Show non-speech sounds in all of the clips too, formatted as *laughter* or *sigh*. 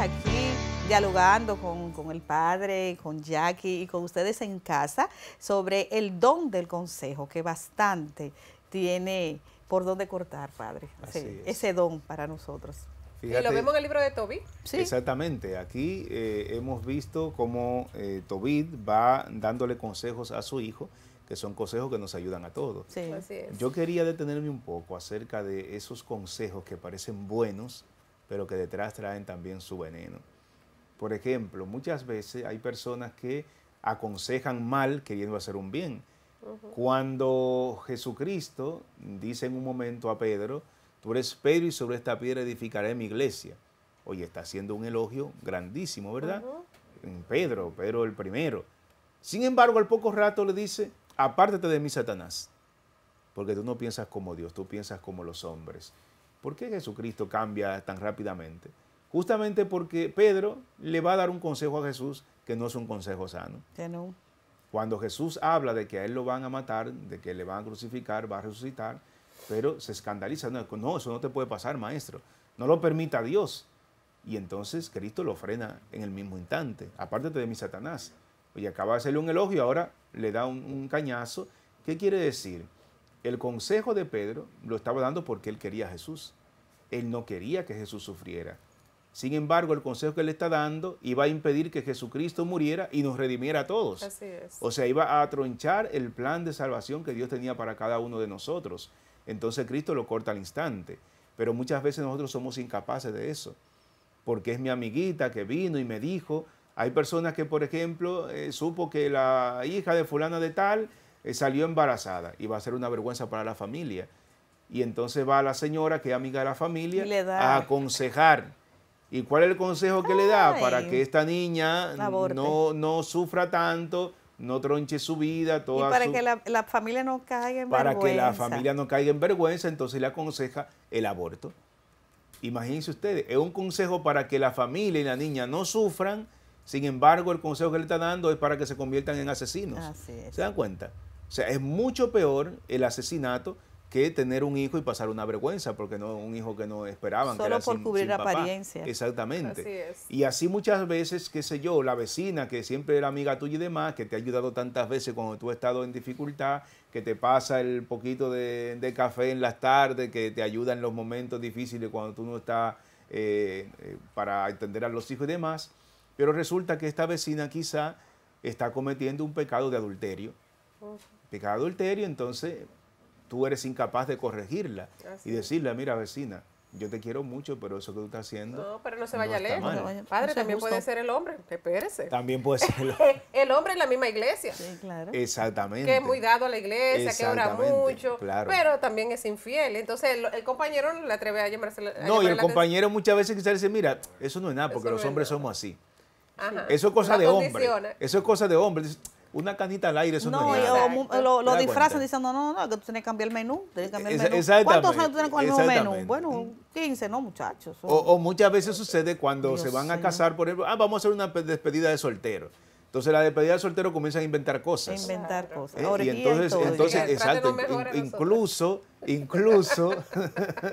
aquí dialogando con, el padre, con Jackie y con ustedes en casa sobre el don del consejo, que bastante tiene por dónde cortar, padre. Ese, don para nosotros. y lo vemos en el libro de Tobit. Exactamente. Aquí eh, hemos visto cómo eh, Tobit va dándole consejos a su hijo, que son consejos que nos ayudan a todos. Yo quería detenerme un poco acerca de esos consejos que parecen buenos, pero que detrás traen también su veneno. Por ejemplo, muchas veces hay personas que aconsejan mal queriendo hacer un bien. Cuando Jesucristo dice en un momento a Pedro, tú eres Pedro y sobre esta piedra edificaré mi iglesia. Oye, está haciendo un elogio grandísimo, ¿verdad? Pedro, Pedro el primero. Sin embargo, al poco rato le dice, apártate de mí, Satanás, porque tú no piensas como Dios, tú piensas como los hombres. ¿Por qué Jesucristo cambia tan rápidamente? Justamente porque Pedro le va a dar un consejo a Jesús que no es un consejo sano. Que no. Cuando Jesús habla de que a él lo van a matar, de que le van a crucificar, va a resucitar, pero se escandaliza. No, eso no te puede pasar, maestro. No lo permita Dios. Y entonces Cristo lo frena en el mismo instante. Apártate de mi Satanás. Y acaba de hacerle un elogio, ahora le da un, un cañazo. ¿Qué quiere decir? El consejo de Pedro lo estaba dando porque él quería a Jesús. Él no quería que Jesús sufriera. Sin embargo, el consejo que le está dando iba a impedir que Jesucristo muriera y nos redimiera a todos. O sea, iba a atronchar el plan de salvación que Dios tenía para cada uno de nosotros. Entonces Cristo lo corta al instante. Pero muchas veces nosotros somos incapaces de eso. Porque es mi amiguita que vino y me dijo, hay personas que, por ejemplo, eh, supo que la hija de fulano de tal eh, salió embarazada y va a ser una vergüenza para la familia. Y entonces va la señora, que es amiga de la familia, a aconsejar. ¿Y cuál es el consejo que le da para que esta niña no, no sufra tanto, no tronche su vida, y para que la, familia no caiga en vergüenza. Para que la familia no caiga en vergüenza, entonces le aconseja el aborto. Imagínense ustedes, es un consejo para que la familia y la niña no sufran, sin embargo el consejo que le está dando es para que se conviertan en asesinos. ¿Se dan cuenta? O sea, es mucho peor el asesinato que tener un hijo y pasar una vergüenza, porque no un hijo que no esperaban. Solo que era por cubrir apariencia. Exactamente. Así es. Y así muchas veces, qué sé yo, la vecina que siempre era amiga tuya y demás, que te ha ayudado tantas veces cuando tú has estado en dificultad, que te pasa el poquito de, café en las tardes, que te ayuda en los momentos difíciles cuando tú no estás eh, eh, para atender a los hijos y demás. Pero resulta que esta vecina quizá está cometiendo un pecado de adulterio pecado adulterio, entonces tú eres incapaz de corregirla y decirle, mira vecina, yo te quiero mucho, pero eso que tú estás haciendo. No, pero no se vaya lejos. Padre, también puede ser el hombre, espérese. También puede ser el *laughs* hombre. el hombre en la misma iglesia. Sí, claro. Exactamente. Que es muy dado a la iglesia, que ora mucho, pero también es infiel. Entonces, el, compañero no le atreve a llamarse. no, y el compañero muchas veces quizás dice, mira, eso no es nada, porque los hombres somos así. Eso es cosa de hombre. Eso es cosa de hombre una canita al aire, eso no, no es nada. lo, lo disfrazan diciendo, no, no, no, que tú tienes que cambiar el menú. Tienes que cambiar el menú. ¿Cuántos años tienes con el menú? Bueno, 15, ¿no, muchachos? O, muchas veces sucede cuando se van a casar, por ejemplo, ah, vamos a hacer una despedida de soltero. Entonces la despedida de soltero comienza a inventar cosas. Inventar cosas. Eh, y entonces, entonces exacto, incluso, incluso,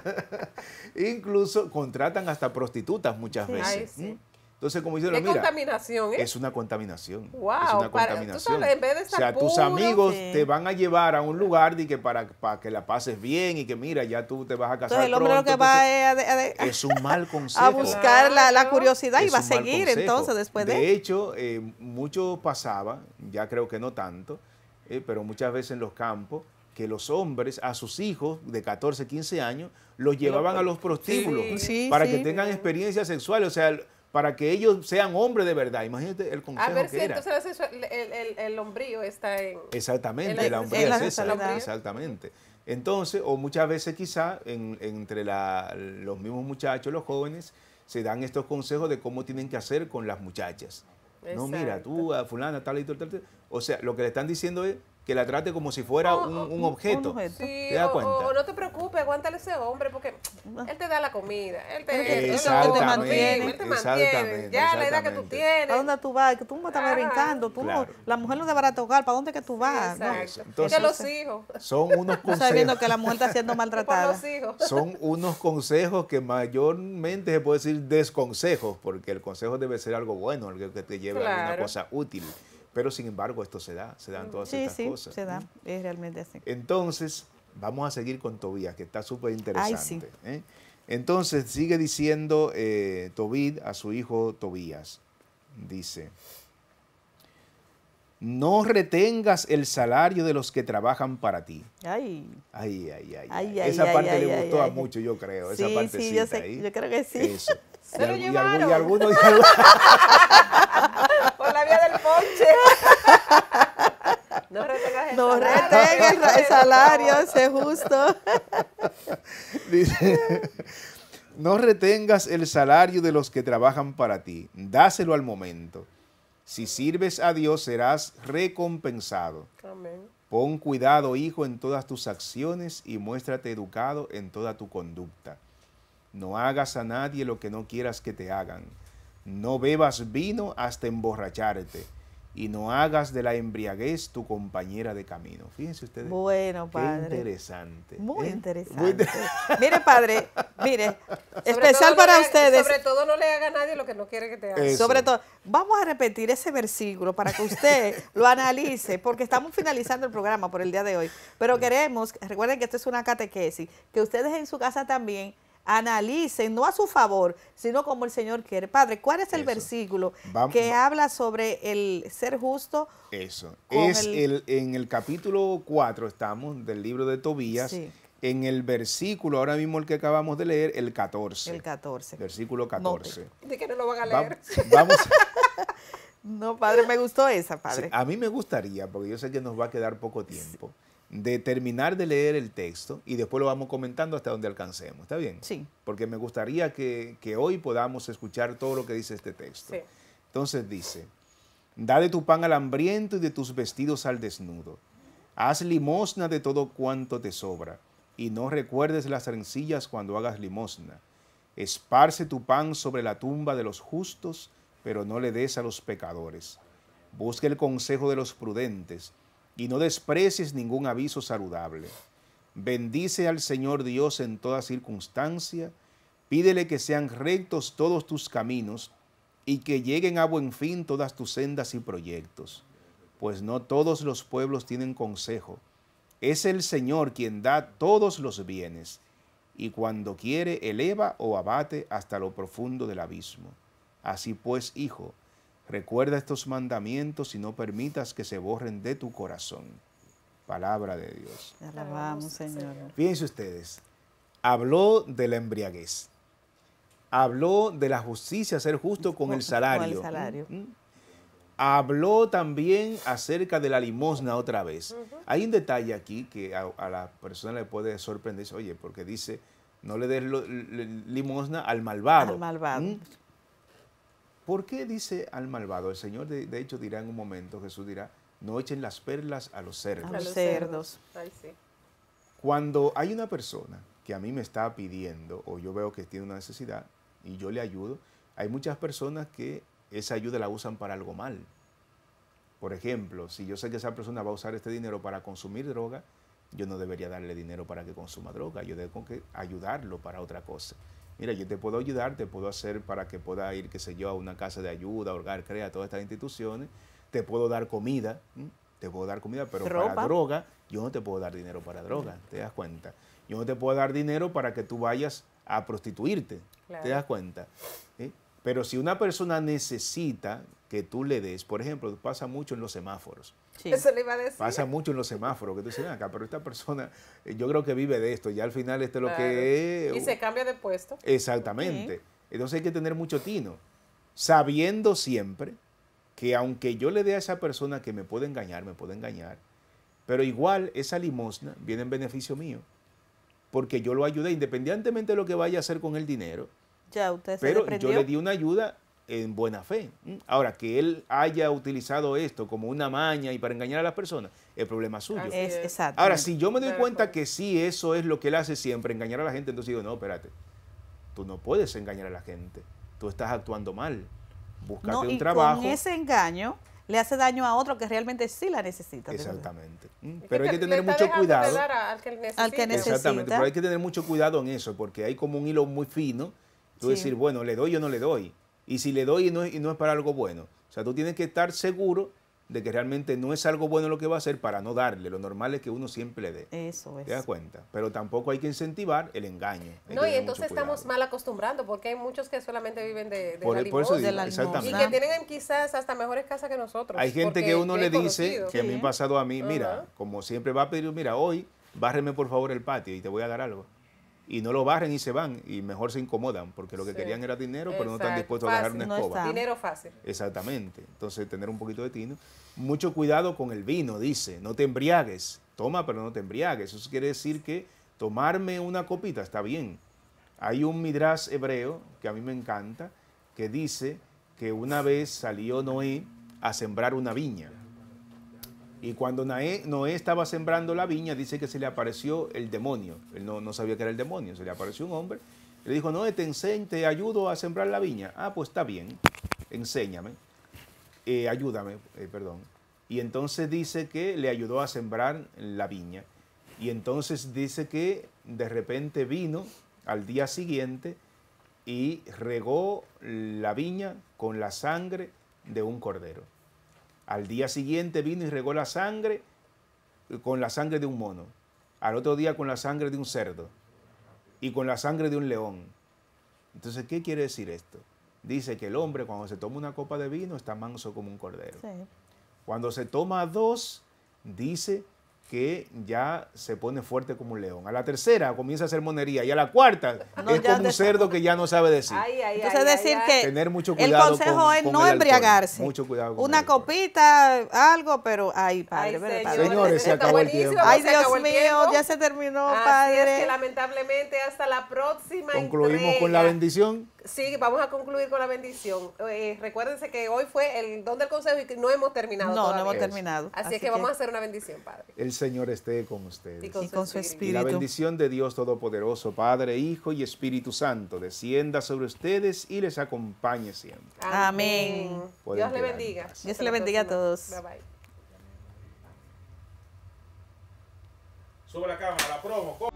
*laughs* incluso contratan hasta prostitutas muchas veces. sí. Entonces, como dijeron, mira, ¿eh? contaminación, es una contaminación. Wow, es una contaminación. en o sea, tus amigos te van a llevar a un lugar de que para, que la pases bien y que mira, ya tú te vas a casar. Entonces, el hombre es un mal concepto *laughs* A buscar la, curiosidad y va a seguir entonces después de. De hecho, eh, mucho pasaba, ya creo que no tanto, eh, pero muchas veces en los campos que los hombres a sus hijos de 14, 15 años los llevaban a los prostíbulos para que tengan experiencia sexual O sea, para que ellos sean hombres de verdad. Imagínate el consejo A ver si entonces el, el, hombrío está en... Exactamente, el hombría es esa, exactamente. Entonces, o muchas veces quizá entre los mismos muchachos, los jóvenes, se dan estos consejos de cómo tienen que hacer con las muchachas. No, mira, tú, a fulana, tal y tal, tal, tal. O sea, lo que le están diciendo es, que la trate como si fuera oh, oh, un, objeto. no te preocupes, aguántale ese hombre, porque ah. él te da la comida, él te, mantiene. Él te mantiene. Ya la edad que tú tienes. ¿para dónde tú vas? Que tú no estás brincando. Tú no, la mujer no a tocar. ¿Para dónde que tú vas? No. los hijos. Son unos *laughs* consejos. Sabiendo que la mujer está siendo *laughs* maltratada. Son unos consejos que mayormente se puede decir desconsejos, porque el consejo debe ser algo bueno, algo que te lleve a una cosa útil. Pero sin embargo, esto se da, se dan mm, todas estas sí, cosas. Sí, se da, es realmente así. Entonces, vamos a seguir con Tobías, que está súper interesante. ¿eh? Entonces, sigue diciendo eh, a su hijo Tobías. Dice, no retengas el salario de los que trabajan para ti. Ay. Ay, ay, ay. ay, ay esa parte le gustó a mucho yo creo. esa parte sí, yo, sé, yo creo que sí. Eso. *laughs* Se y, lo y, llevaron. y *laughs* algunos la vía del *laughs* No retengas el salario. justo. *laughs* no retengas el salario de los que trabajan para ti, dáselo al momento. Si sirves a Dios serás recompensado. Pon cuidado, hijo, en todas tus acciones y muéstrate educado en toda tu conducta. No hagas a nadie lo que no quieras que te hagan no bebas vino hasta emborracharte y no hagas de la embriaguez tu compañera de camino. Fíjense ustedes. Bueno, padre. interesante. ¿eh? Muy interesante. mire, padre, mire, *laughs* especial para ustedes. sobre todo no le haga a nadie lo que no quiere que te haga. Sobre todo, vamos a repetir ese versículo para que usted lo analice, porque estamos finalizando el programa por el día de hoy. Pero queremos, recuerden que esto es una catequesis, que ustedes en su casa también analicen, no a su favor, sino como el Señor quiere. Padre, ¿cuál es el versículo que habla sobre el ser justo? Eso, es el... en el capítulo 4 estamos del libro de Tobías. En el versículo, ahora mismo el que acabamos de leer, el 14. El 14. Versículo 14. de qué no lo van a leer. *laughs* vamos. *laughs* no, padre, me gustó esa, padre. a mí me gustaría, porque yo sé que nos va a quedar poco tiempo de terminar de leer el texto y después lo vamos comentando hasta donde alcancemos. ¿Está bien? Sí. Porque me gustaría que, hoy podamos escuchar todo lo que dice este texto. Sí. Entonces dice, da de tu pan al hambriento y de tus vestidos al desnudo. Haz limosna de todo cuanto te sobra y no recuerdes las rencillas cuando hagas limosna. Esparce tu pan sobre la tumba de los justos, pero no le des a los pecadores. Busque el consejo de los prudentes y no desprecies ningún aviso saludable. Bendice al Señor Dios en toda circunstancia, pídele que sean rectos todos tus caminos y que lleguen a buen fin todas tus sendas y proyectos, pues no todos los pueblos tienen consejo. Es el Señor quien da todos los bienes y cuando quiere eleva o abate hasta lo profundo del abismo. Así pues, hijo, Recuerda estos mandamientos y no permitas que se borren de tu corazón. Palabra de Dios. alabamos, Señor. Fíjense ustedes, habló de la embriaguez, habló de la justicia, ser justo con el salario. Habló también acerca de la limosna otra vez. Hay un detalle aquí que a, la persona le puede sorprender, oye, porque dice, no le des limosna al malvado. Al malvado. ¿Por qué dice al malvado? El Señor, de, hecho, dirá en un momento, Jesús dirá, no echen las perlas a los cerdos. A los cerdos. Cuando hay una persona que a mí me está pidiendo o yo veo que tiene una necesidad y yo le ayudo, hay muchas personas que esa ayuda la usan para algo mal. Por ejemplo, si yo sé que esa persona va a usar este dinero para consumir droga, yo no debería darle dinero para que consuma droga, yo debo que ayudarlo para otra cosa mira, yo te puedo ayudar, te puedo hacer para que pueda ir, qué sé yo, a una casa de ayuda, a Hogar Crea, a todas estas instituciones, te puedo dar comida, te puedo dar comida, pero para droga, yo no te puedo dar dinero para droga, ¿te das cuenta? Yo no te puedo dar dinero para que tú vayas a prostituirte, ¿te das cuenta? Pero si una persona necesita que tú le des, por ejemplo, pasa mucho en los semáforos. Eso le iba a decir. Pasa mucho en los semáforos, que tú dices, acá, pero esta persona, eh, yo creo que vive de esto, ya al final esto es lo que es. Y se cambia de puesto. Exactamente. Entonces hay que tener mucho tino, sabiendo siempre que aunque yo le dé a esa persona que me puede engañar, me puede engañar, pero igual esa limosna viene en beneficio mío, porque yo lo ayudé, independientemente de lo que vaya a hacer con el dinero pero yo le di una ayuda en buena fe. ¿Mm? Ahora, que él haya utilizado esto como una maña y para engañar a las personas, el problema es suyo. Ahora, si yo me doy cuenta que sí, eso es lo que él hace siempre, engañar a la gente, entonces digo, no, espérate, tú no puedes engañar a la gente, tú estás actuando mal, búscate no, un trabajo. Con ese engaño le hace daño a otro que realmente sí la necesita. Exactamente. Mm, pero hay que tener mucho cuidado. Al que necesita. Exactamente, pero hay que tener mucho cuidado en eso, porque hay como un hilo muy fino Tú decir, bueno, le doy o no le doy. Y si le doy y no, y no es para algo bueno. O sea, tú tienes que estar seguro de que realmente no es algo bueno lo que va a hacer para no darle. Lo normal es que uno siempre le dé. Eso es. Te das cuenta. Pero tampoco hay que incentivar el engaño. no, y entonces estamos mal acostumbrando porque hay muchos que solamente viven de, de por, Y que tienen quizás hasta mejores casas que nosotros. Hay gente que uno le dice, que me a mí ha pasado a mí, mira, como siempre va a pedir, mira, hoy bárreme por favor el patio y te voy a dar algo y no lo barren y se van y mejor se incomodan porque lo que querían era dinero pero no están dispuestos a dejar una escoba. dinero fácil. Exactamente. Entonces tener un poquito de tino. Mucho cuidado con el vino, dice, no te embriagues. Toma pero no te embriagues. Eso quiere decir que tomarme una copita está bien. Hay un midras hebreo que a mí me encanta que dice que una vez salió Noé a sembrar una viña y cuando Noé, estaba sembrando la viña, dice que se le apareció el demonio. Él no, sabía que era el demonio, se le apareció un hombre. Le dijo, Noé, te te ayudo a sembrar la viña. Ah, pues está bien, enséñame, eh, ayúdame, eh, perdón. Y entonces dice que le ayudó a sembrar la viña. Y entonces dice que de repente vino al día siguiente y regó la viña con la sangre de un cordero. Al día siguiente vino y regó la sangre con la sangre de un mono. Al otro día con la sangre de un cerdo. Y con la sangre de un león. Entonces, ¿qué quiere decir esto? Dice que el hombre cuando se toma una copa de vino está manso como un cordero. Cuando se toma dos, dice que ya se pone fuerte como un león. A la tercera comienza a hacer monería y a la cuarta es como un cerdo que ya no sabe decir. Entonces decir que tener mucho cuidado el consejo es no embriagarse. Mucho cuidado. Una copita, algo, pero ay, padre, padre, padre. señores, se, acabó el tiempo. Ay, Dios mío, ya se terminó, padre. lamentablemente hasta la próxima. Concluimos con la bendición. Sí, vamos a concluir con la bendición. Eh, recuérdense que hoy fue el don del consejo y que no hemos terminado. No, no hemos terminado. Así, es que, vamos a hacer una bendición, Padre. El Señor esté con ustedes. Y con, su, espíritu. Y la bendición de Dios Todopoderoso, Padre, Hijo y Espíritu Santo, descienda sobre ustedes y les acompañe siempre. Amén. Dios le bendiga. Dios le bendiga a todos. Bye bye. Sube la cámara, la promo.